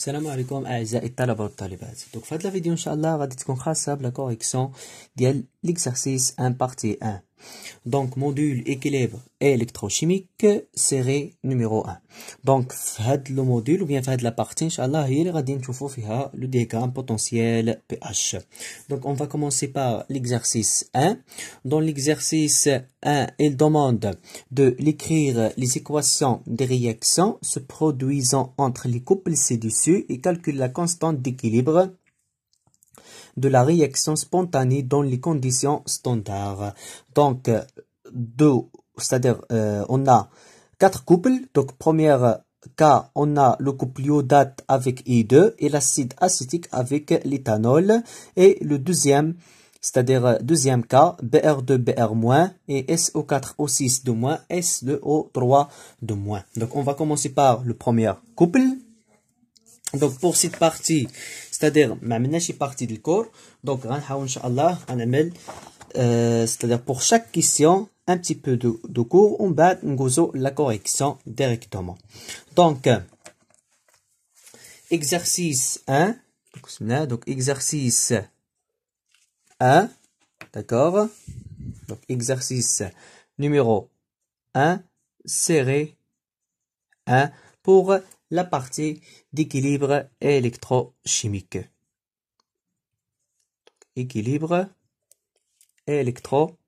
السلام عليكم اعزائي الطلبه والطالبات دونك في هذا الفيديو ان شاء الله غادي تكون خاصه بلا كوريكسيون ديال l'exercice 1 partie 1. Donc, module équilibre électrochimique, série numéro 1. Donc, le module, ou bien la partie, Inch'Allah, il le diagramme potentiel pH. Donc, on va commencer par l'exercice 1. Dans l'exercice 1, il demande de l'écrire les équations des réactions se produisant entre les couples ci-dessus et calcule la constante d'équilibre de la réaction spontanée dans les conditions standards. Donc, deux, c'est-à-dire, euh, on a quatre couples. Donc, première cas, on a le couple iodate avec I2 et l'acide acétique avec l'éthanol. Et le deuxième, c'est-à-dire deuxième cas, BR2-BR- et SO4-O6 de moins, s o 3 de moins. Donc on va commencer par le premier couple. Donc pour cette partie, c'est-à-dire ما عملناش partie du corps donc hein, euh, c'est-à-dire pour chaque question un petit peu de, cours on va n'gozo la correction directement donc euh, exercice 1 donc exercice 1 d'accord donc exercice numéro 1 serré 1 pour la partie d'équilibre électrochimique. Équilibre électrochimique.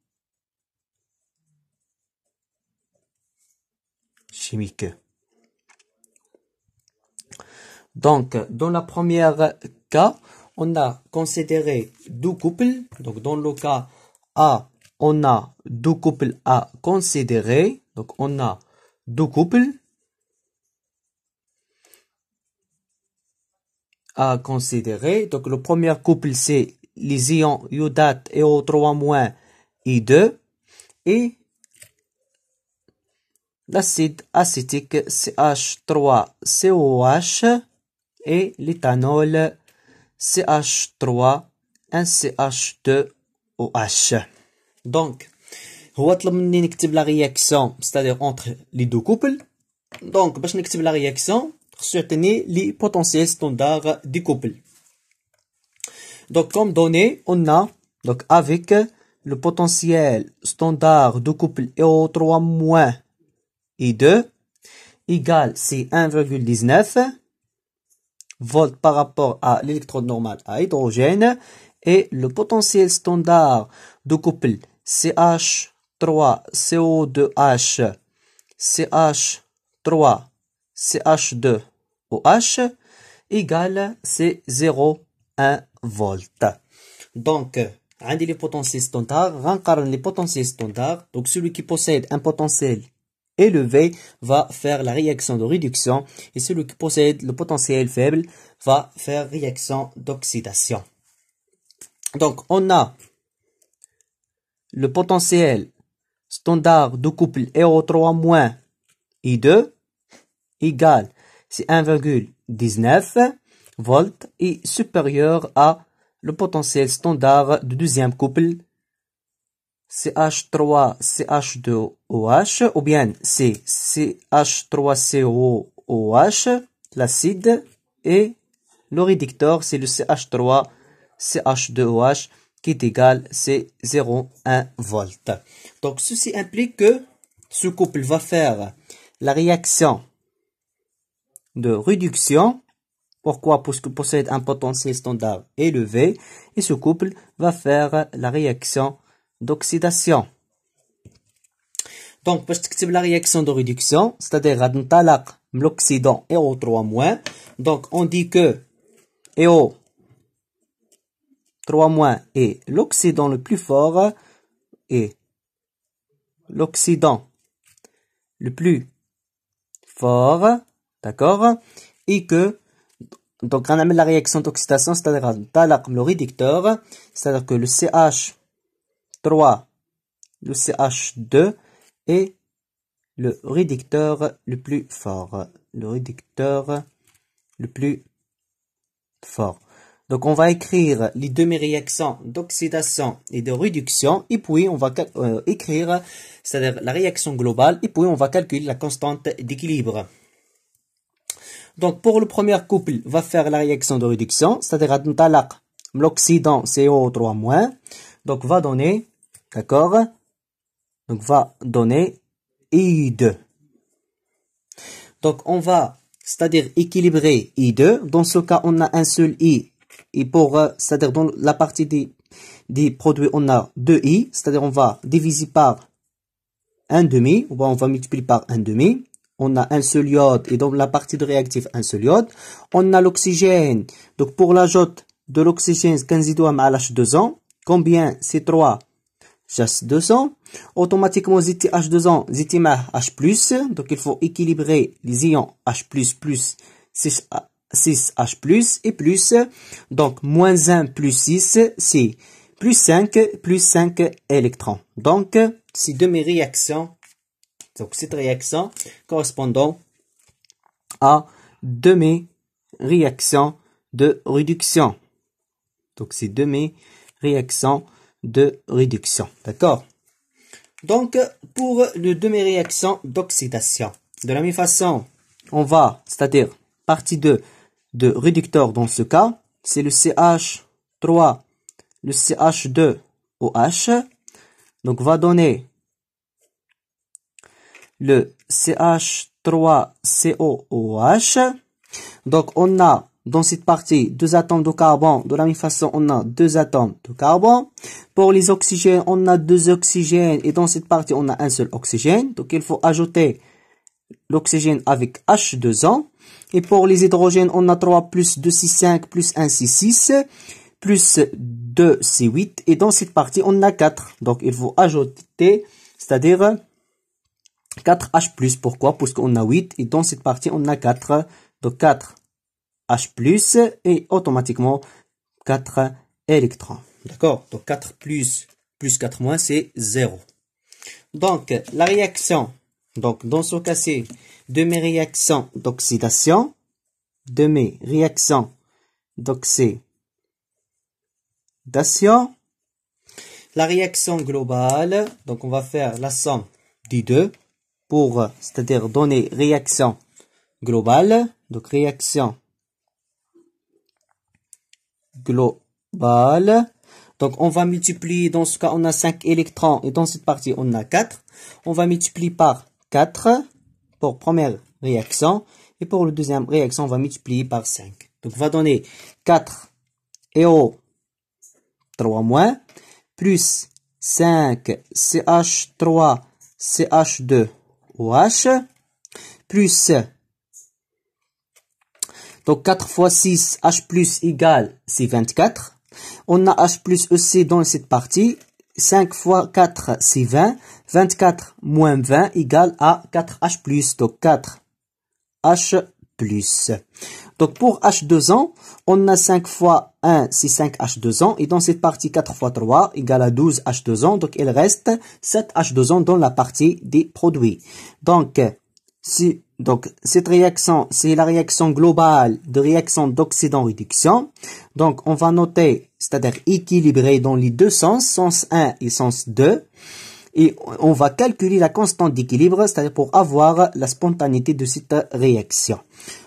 Donc, dans la première cas, on a considéré deux couples. Donc, dans le cas A, on a deux couples à considérer. Donc, on a deux couples. à considérer. Donc, le premier couple, c'est les ions iodate et O3- I2 et l'acide acétique CH3COH et l'éthanol ch 3 ch 2 oh Donc, هو طلب مني نكتب la c'est-à-dire entre les deux couples donc باش bah, نكتب la réaction Soutenir les potentiels standards du couple. Donc, comme donné, on a, donc avec le potentiel standard du couple EO3 moins I2 égale c 1,19 volts par rapport à l'électrode normale à hydrogène et le potentiel standard du couple CH3CO2H CH3CH2 OH égale c'est 0,1 volt. Donc, un les potentiels standards, on les potentiels standards. Donc, celui qui possède un potentiel élevé va faire la réaction de réduction et celui qui possède le potentiel faible va faire réaction d'oxydation. Donc, on a le potentiel standard de couple RO3- I2 égale c'est 1,19 volts et supérieur à le potentiel standard du deuxième couple CH3CH2OH ou bien c'est CH3COOH, l'acide, et le réducteur c'est le CH3CH2OH qui est égal c'est 0,1 volt. Donc ceci implique que ce couple va faire la réaction de réduction. Pourquoi Parce qu'il possède un potentiel standard élevé et ce couple va faire la réaction d'oxydation. Donc, parce que la réaction de réduction, c'est-à-dire l'oxydant eo 3 donc on dit que EO 3 et est l'oxydant le plus fort et l'oxydant le plus fort D'accord Et que, donc on a la réaction d'oxydation, c'est-à-dire le réducteur, c'est-à-dire que le CH3, le CH2 est le réducteur le plus fort. Le réducteur le plus fort. Donc on va écrire les demi-réactions d'oxydation et de réduction, et puis on va euh, écrire, c'est-à-dire la réaction globale, et puis on va calculer la constante d'équilibre. Donc pour le premier couple, on va faire la réaction de réduction, c'est-à-dire l'oxydant CO3-, donc va donner, d'accord Donc va donner I2. Donc on va, c'est-à-dire équilibrer I2. Dans ce cas, on a un seul I. Et pour, euh, c'est-à-dire dans la partie des, produits, on a 2 I, c'est-à-dire on va diviser par un demi, on va multiplier par un demi on a un seul iode, et donc la partie de réactif, un seul iode. On a l'oxygène, donc pour l'ajout de l'oxygène, 15 à l'H2O, combien c'est 3 h 2 ans. Automatiquement, ziti h 2 ans, ziti H+, donc il faut équilibrer les ions H++, 6H+, et plus, donc moins 1 plus 6, c'est plus 5, plus 5 électrons. Donc, c'est deux mes réactions donc cette réaction correspondant à demi-réaction réactions de réduction. Donc c'est de mes réactions de réduction. D'accord Donc pour le demi-réaction d'oxydation, de la même façon, on va, c'est-à-dire partie 2 de réducteur dans ce cas, c'est le CH3, le CH2OH, donc va donner le CH3COOH. Donc, on a dans cette partie deux atomes de carbone. De la même façon, on a deux atomes de carbone. Pour les oxygènes, on a deux oxygènes. Et dans cette partie, on a un seul oxygène. Donc, il faut ajouter l'oxygène avec H2O. Et pour les hydrogènes, on a 3 plus 2, 6, 5 plus 1, 6, 6 plus 2, 6, 8. Et dans cette partie, on a 4. Donc, il faut ajouter, c'est-à-dire 4H+. Pourquoi Parce qu'on a 8 et dans cette partie, on a 4. Donc 4H+, et automatiquement 4 électrons. D'accord Donc 4 plus, plus 4 moins, c'est 0. Donc, la réaction. Donc, dans ce cas c'est de mes réactions d'oxydation, de mes réactions d'oxydation, la réaction globale, donc on va faire la somme des deux, pour, c'est-à-dire donner réaction globale, donc réaction globale. Donc on va multiplier, dans ce cas on a 5 électrons et dans cette partie on a 4. On va multiplier par 4 pour première réaction et pour le deuxième réaction on va multiplier par 5. Donc on va donner 4 EO 3 moins plus 5 CH3 CH2 OH, plus, donc 4 fois 6, H plus égale, c'est 24. On a H plus aussi e dans cette partie. 5 fois 4, c'est 20. 24 moins 20 égale à 4H plus. Donc 4H plus. Donc pour h 2 o on a 5 fois 1, c'est 5 h 2 o Et dans cette partie, 4 fois 3 égale à 12 h 2 o Donc il reste 7 h 2 o dans la partie des produits. Donc, si, donc cette réaction, c'est la réaction globale de réaction d'oxydant-réduction. Donc on va noter, c'est-à-dire équilibré dans les deux sens, sens 1 et sens 2 et on va calculer la constante d'équilibre, c'est-à-dire pour avoir la spontanéité de cette réaction.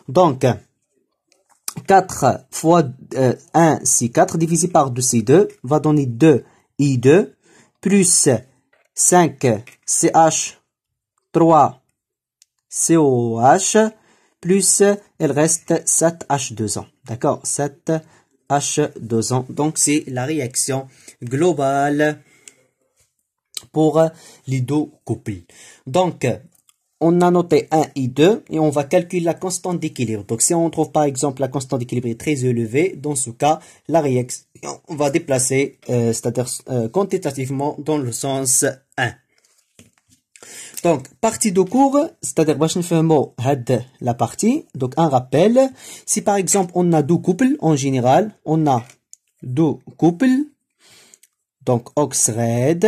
Donc, 4 fois 1, c'est 4, divisé par 2, c'est 2, va donner 2, I2, plus 5, CH, 3, COH, plus il reste 7 h 2 ans D'accord 7H2O. Donc, c'est la réaction globale pour les Donc, on a noté 1 et 2 et on va calculer la constante d'équilibre. Donc si on trouve par exemple la constante d'équilibre très élevée, dans ce cas, la On va déplacer, euh, c'est-à-dire euh, quantitativement dans le sens 1. Donc, partie de cours, c'est-à-dire, je fais un mot, la partie. Donc, un rappel. Si par exemple, on a deux couples, en général, on a deux couples. Donc, ox red,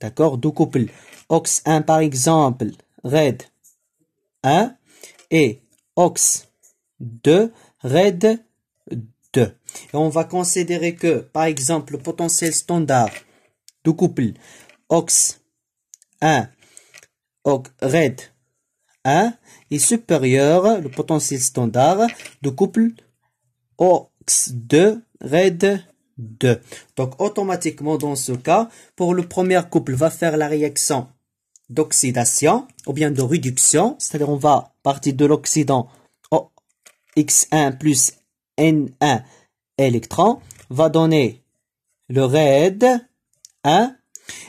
d'accord, deux couples. Ox 1, par exemple, red 1 et ox 2 red 2. Et on va considérer que, par exemple, le potentiel standard du couple ox 1, ox red 1 est supérieur, le potentiel standard du couple ox 2, red 2. Donc automatiquement dans ce cas, pour le premier couple va faire la réaction d'oxydation ou bien de réduction, c'est-à-dire on va partir de l'oxydant ox 1 plus N1 électron va donner le RED 1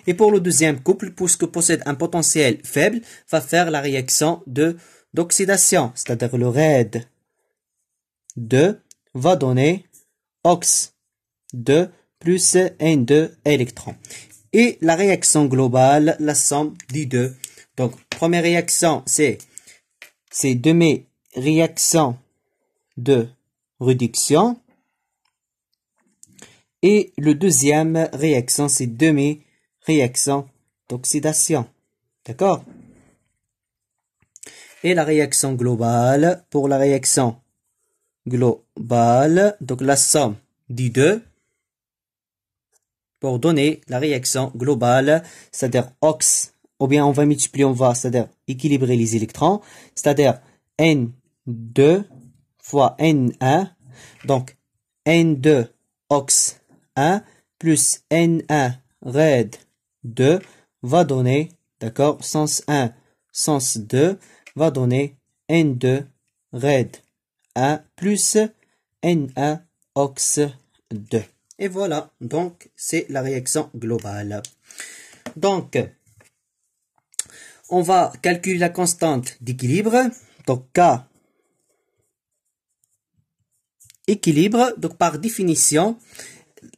et pour le deuxième couple, puisque possède un potentiel faible, va faire la réaction de d'oxydation, c'est-à-dire le RED 2 va donner OX 2 plus N2 électrons et la réaction globale, la somme des deux. Donc, première réaction, c'est c'est deux mes réactions de réduction. Et le deuxième réaction, c'est demi-réaction réactions d'oxydation. D'accord Et la réaction globale, pour la réaction globale, donc la somme des deux, pour donner la réaction globale, c'est-à-dire ox, ou bien on va multiplier, on va, c'est-à-dire équilibrer les électrons, c'est-à-dire N2 fois N1, donc N2 ox 1 plus N1 red 2 va donner, d'accord, sens 1, sens 2 va donner N2 red 1 plus N1 ox 2. Et voilà, donc c'est la réaction globale. Donc, on va calculer la constante d'équilibre. Donc K équilibre. Donc par définition,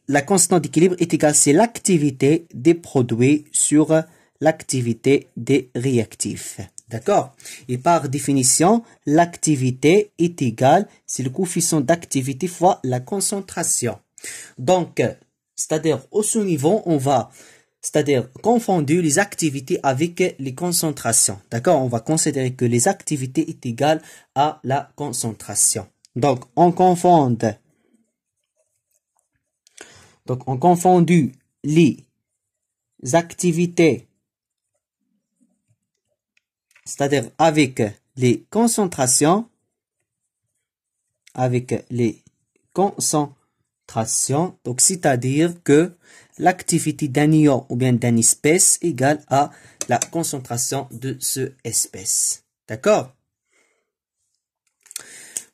la constante d'équilibre est égale, c'est l'activité des produits sur l'activité des réactifs. D'accord Et par définition, l'activité est égale, c'est le coefficient d'activité fois la concentration. Donc, c'est-à-dire, au sous niveau, on va, c'est-à-dire, confondre les activités avec les concentrations. D'accord On va considérer que les activités est égales à la concentration. Donc, on confond. Donc, on confond les activités, c'est-à-dire avec les concentrations, avec les concentrations donc, c'est-à-dire que l'activité d'un ion ou bien d'un espèce égale à la concentration de ce espèce. D'accord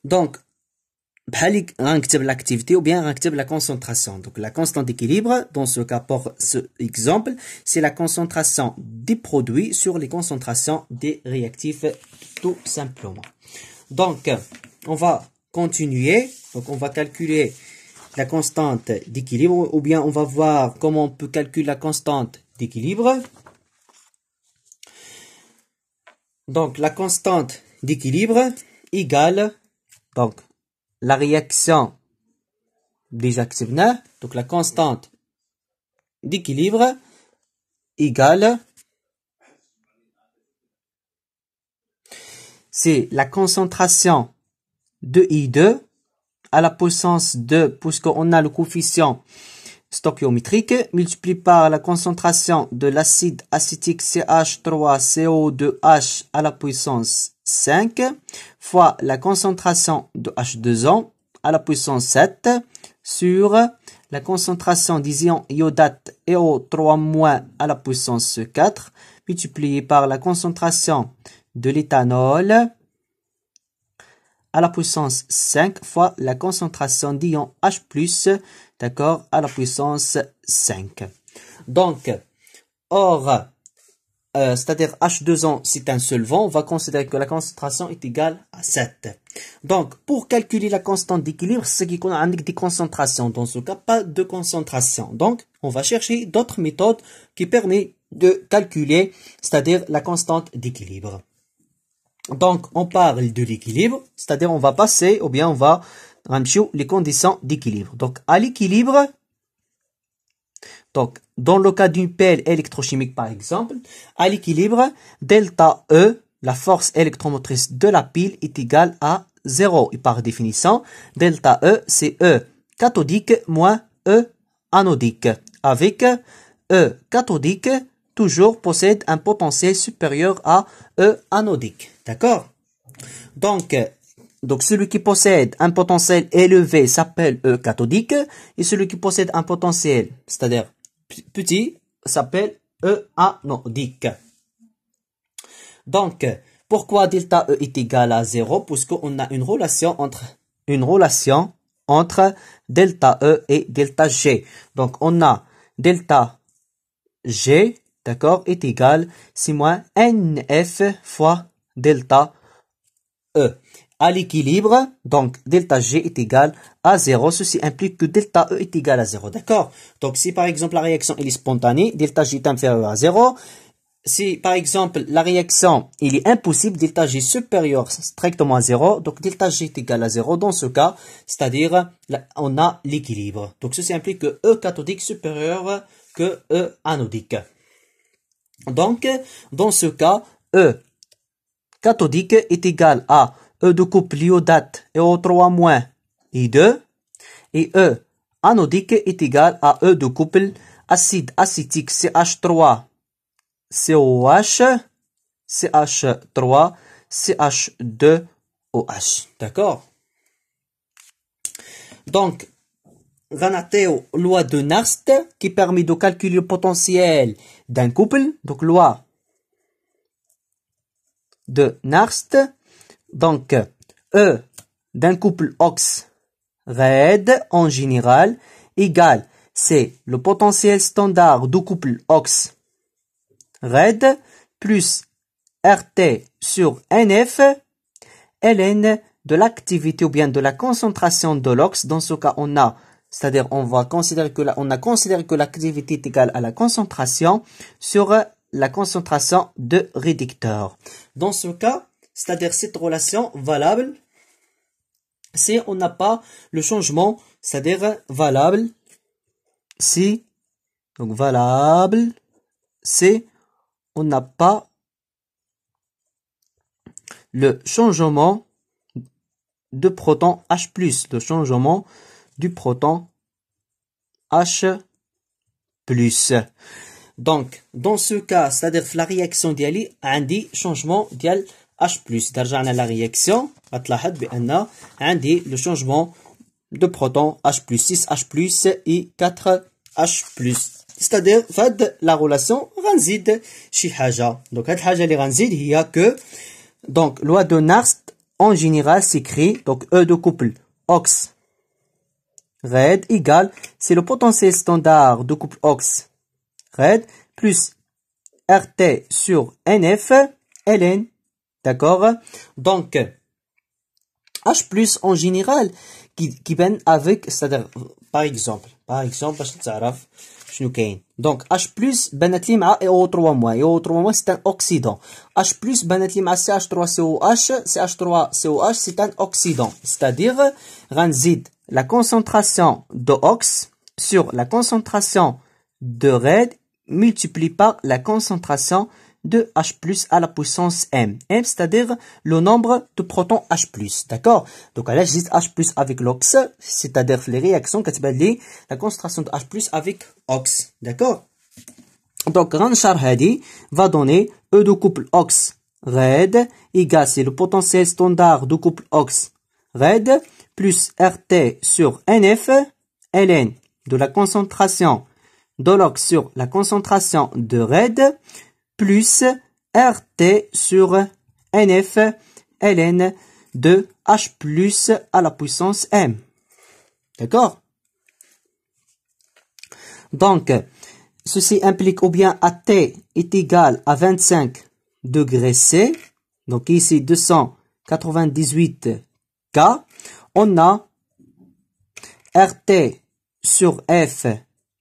Donc, l'activité ou bien la concentration. Donc, la constante d'équilibre, dans ce cas, pour ce exemple, c'est la concentration des produits sur les concentrations des réactifs, tout simplement. Donc, on va continuer. Donc, on va calculer la constante d'équilibre, ou bien on va voir comment on peut calculer la constante d'équilibre. Donc la constante d'équilibre égale donc la réaction des actionnaires. donc la constante d'équilibre égale c'est la concentration de I2 à la puissance 2, puisqu'on a le coefficient stoichiométrique, multiplié par la concentration de l'acide acétique CH3CO2H à la puissance 5, fois la concentration de H2O à la puissance 7, sur la concentration des iodate EO3- à la puissance 4, multiplié par la concentration de l'éthanol à la puissance 5 fois la concentration d'ion H+, d'accord, à la puissance 5. Donc, or, euh, c'est-à-dire H2O, c'est un solvant, on va considérer que la concentration est égale à 7. Donc, pour calculer la constante d'équilibre, ce qui indique des concentrations. Dans ce cas, pas de concentration. Donc, on va chercher d'autres méthodes qui permettent de calculer, c'est-à-dire la constante d'équilibre. Donc, on parle de l'équilibre, c'est-à-dire on va passer, ou bien on va ramener les conditions d'équilibre. Donc, à l'équilibre, donc, dans le cas d'une pelle électrochimique, par exemple, à l'équilibre, delta E, la force électromotrice de la pile, est égale à 0. Et par définition, delta E, c'est E cathodique moins E anodique, avec E cathodique toujours possède un potentiel supérieur à E anodique. D'accord Donc, donc celui qui possède un potentiel élevé s'appelle E cathodique et celui qui possède un potentiel, c'est-à-dire petit, s'appelle E anodique. Donc, pourquoi delta E est égal à 0 Puisqu'on a une relation entre une relation entre delta E et delta G. Donc, on a delta G, d'accord, est égal, 6 moins NF fois delta E. À l'équilibre, donc delta G est égal à 0. Ceci implique que delta E est égal à 0. D'accord Donc si par exemple la réaction est spontanée, delta G est inférieur à 0. Si par exemple la réaction est impossible, delta G est supérieur strictement à 0, donc delta G est égal à 0 dans ce cas, c'est-à-dire on a l'équilibre. Donc ceci implique que E cathodique supérieur que E anodique. Donc, dans ce cas, E cathodique est égal à E de couple iodate, et O3 I2 et E anodique est égal à E de couple acide acétique CH3 COH CH3 CH2 OH. D'accord Donc, Ganateo, loi de Nast qui permet de calculer le potentiel d'un couple. Donc, loi de Narst. Donc, E d'un couple ox red en général égal, c'est le potentiel standard du couple ox red plus RT sur NF ln de l'activité ou bien de la concentration de l'ox. Dans ce cas, on a, c'est-à-dire on va considérer que on a considéré que l'activité est égale à la concentration sur la concentration de réducteur. Dans ce cas, c'est-à-dire cette relation valable, si on n'a pas le changement, c'est-à-dire valable, si, donc valable, si on n'a pas le changement de proton H+, le changement du proton H+. Donc, dans ce cas, c'est-à-dire la réaction d'Ali, un changement d'ial H+. D'argent à la réaction, un le changement de proton H6, H+, et 4H+. C'est-à-dire, la relation ranzid chez Haja. Donc, cette Haja, les ranzid, il y a que, donc, loi de Narst, en général, s'écrit, donc, E de couple, ox, red, égale, c'est le potentiel standard de couple ox red plus RT sur NF ln. D'accord Donc, H plus en général, qui, qui ben avec, c'est-à-dire, par exemple, par exemple, donc H plus ben A et O3 et O3 c'est un oxydant. H plus banat CH3COH, CH3COH c'est un oxydant, c'est-à-dire غنزيد la concentration de ox sur la concentration de red multiplie par la concentration de H+, à la puissance m. m, c'est-à-dire le nombre de protons H+. D'accord Donc, là, je H+, avec l'ox, c'est-à-dire les réactions, la concentration de H+, avec ox. D'accord Donc, Ranchar Hadi va donner E de couple ox red égal c'est le potentiel standard de couple ox red, plus RT sur NF ln de la concentration Doloc sur la concentration de RED plus RT sur NF ln de H plus à la puissance M. D'accord Donc, ceci implique ou bien AT est égal à 25 degrés C. Donc ici 298 K. On a RT sur F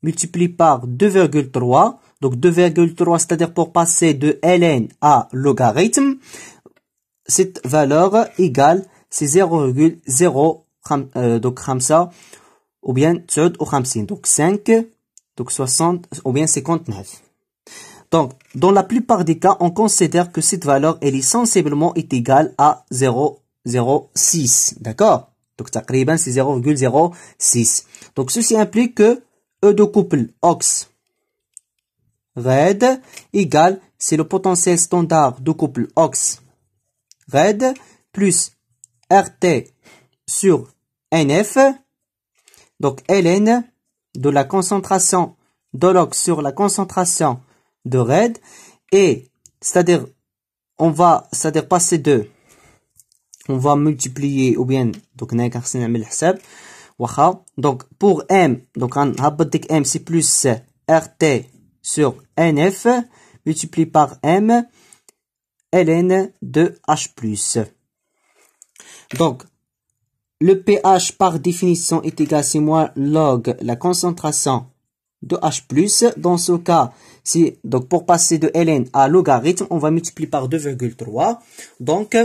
multiplie par 2,3. Donc 2,3, c'est-à-dire pour passer de ln à logarithme, cette valeur égale, c'est 0,0, euh, donc 5, ou bien 5, donc 5, donc 60, ou bien 59. Donc, dans la plupart des cas, on considère que cette valeur, elle est sensiblement égale à 0,06, d'accord Donc, c'est 0,06. Donc, ceci implique que E de couple, ox. Red égale, c'est le potentiel standard de couple ox. Red plus RT sur NF. Donc ln de la concentration de l'ox sur la concentration de red. Et c'est-à-dire, on va, c'est-à-dire passer de, on va multiplier ou bien, donc, on a donc pour M, donc on M, c'est plus RT sur NF multiplié par M ln de H+. Donc, le pH par définition est égal c'est moins log la concentration de H+. Dans ce cas, si, donc pour passer de ln à logarithme, on va multiplier par 2,3. Donc,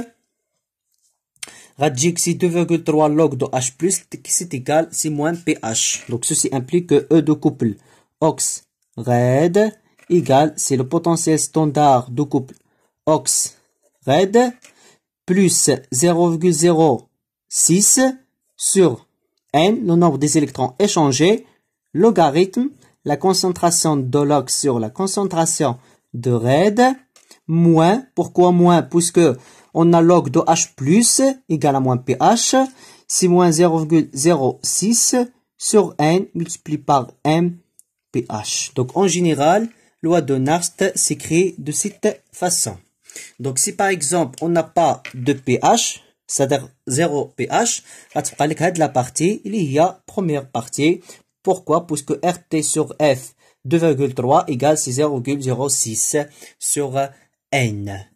Radjixi 2,3 log de H+, qui est égal C moins pH. Donc ceci implique que E de couple OX RED égale, c'est le potentiel standard de couple OX RED plus 0,06 sur N, le nombre des électrons échangés, logarithme, la concentration de log sur la concentration de RED, moins, pourquoi moins Puisque on a log de H+, plus égale à moins pH, c'est moins 0,06 sur n multiplié par m pH. Donc en général, loi de Nast s'écrit de cette façon. Donc si par exemple on n'a pas de pH, c'est-à-dire 0 pH, de la partie, il y a première partie. Pourquoi Parce que RT sur F 2,3 égale 0,06 sur N.